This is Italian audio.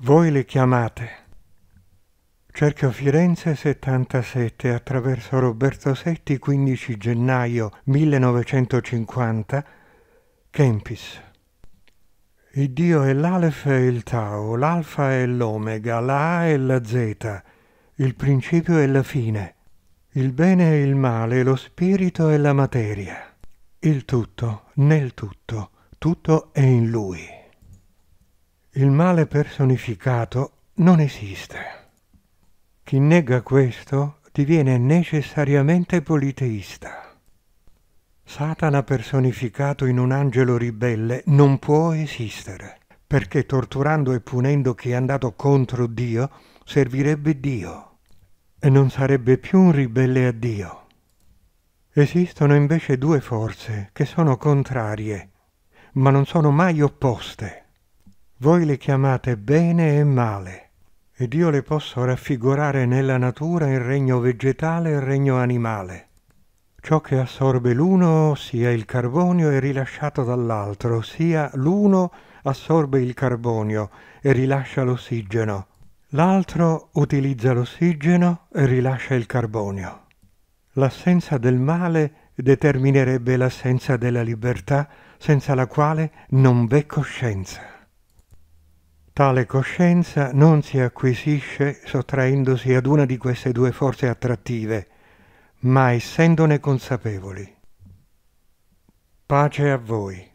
Voi le chiamate. Cerchio Firenze 77 attraverso Roberto Setti 15 gennaio 1950 Kempis Il Dio è l'Alef e il Tau, l'Alfa e l'Omega, la A e la Z, il principio e la fine, il bene e il male, lo spirito e la materia. Il tutto, nel tutto, tutto è in Lui. Il male personificato non esiste. Chi nega questo diviene necessariamente politeista. Satana personificato in un angelo ribelle non può esistere, perché torturando e punendo chi è andato contro Dio servirebbe Dio e non sarebbe più un ribelle a Dio. Esistono invece due forze che sono contrarie, ma non sono mai opposte. Voi le chiamate bene e male, ed io le posso raffigurare nella natura il regno vegetale e il regno animale. Ciò che assorbe l'uno, sia il carbonio, è rilasciato dall'altro, sia l'uno assorbe il carbonio e rilascia l'ossigeno, l'altro utilizza l'ossigeno e rilascia il carbonio. L'assenza del male determinerebbe l'assenza della libertà, senza la quale non v'è coscienza. Tale coscienza non si acquisisce sottraendosi ad una di queste due forze attrattive, ma essendone consapevoli. Pace a voi.